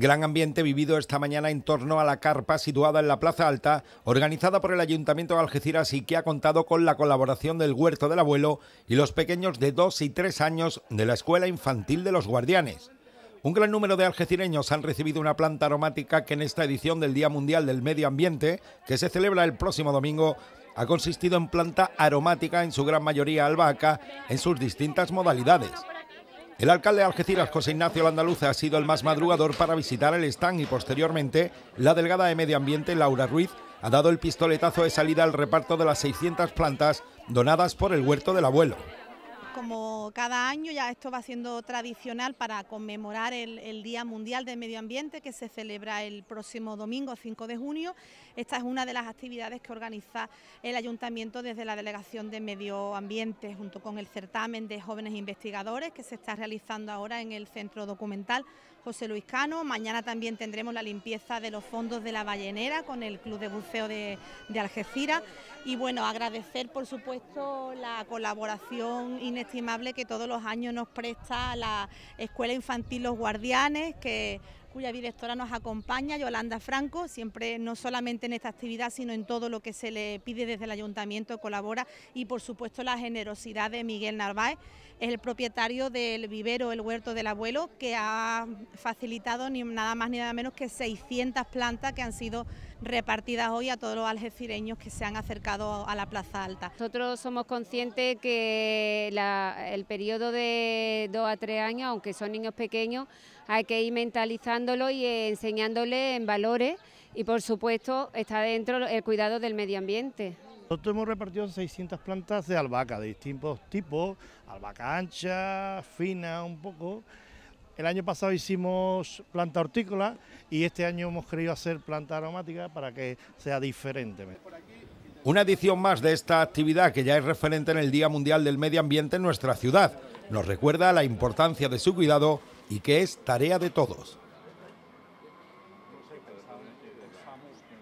Gran ambiente vivido esta mañana en torno a la carpa situada en la Plaza Alta, organizada por el Ayuntamiento de Algeciras y que ha contado con la colaboración del Huerto del Abuelo y los pequeños de 2 y 3 años de la Escuela Infantil de los Guardianes. Un gran número de algecireños han recibido una planta aromática que en esta edición del Día Mundial del Medio Ambiente, que se celebra el próximo domingo, ha consistido en planta aromática en su gran mayoría albahaca en sus distintas modalidades. El alcalde de Algeciras, José Ignacio Landaluza, ha sido el más madrugador para visitar el stand y posteriormente la delgada de Medio Ambiente, Laura Ruiz, ha dado el pistoletazo de salida al reparto de las 600 plantas donadas por el huerto del abuelo como cada año ya esto va siendo tradicional para conmemorar el, Día Mundial del Medio Ambiente que se celebra el próximo domingo 5 de junio. Esta es una de las actividades que organiza el Ayuntamiento desde la Delegación de Medio Ambiente junto con el certamen de jóvenes investigadores que se está realizando ahora en el Centro Documental José Luis Cano. Mañana también tendremos la limpieza de los fondos de la ballenera con el Club de Buceo de, de Algeciras y bueno, agradecer por supuesto la colaboración inestable ...estimable que todos los años nos presta la Escuela Infantil Los Guardianes, que cuya directora nos acompaña, Yolanda Franco, siempre no solamente en esta actividad, sino en todo lo que se le pide desde el ayuntamiento, colabora y por supuesto la generosidad de Miguel Narváez, el propietario del vivero El Huerto del Abuelo, que ha facilitado ni nada más ni nada menos que 600 plantas que han sido repartidas hoy a todos los algecireños que se han acercado a la Plaza Alta. Nosotros somos conscientes que el periodo de dos a tres años, aunque son niños pequeños, hay que ir mentalizándolo y enseñándole en valores y por supuesto está dentro el cuidado del medio ambiente. Nosotros hemos repartido 600 plantas de albahaca de distintos tipos, albahaca ancha, fina un poco, el año pasado hicimos planta hortícola y este año hemos querido hacer planta aromática para que sea diferente. Una edición más de esta actividad que ya es referente en el Día Mundial del Medio Ambiente en nuestra ciudad. Nos recuerda la importancia de su cuidado y que es tarea de todos.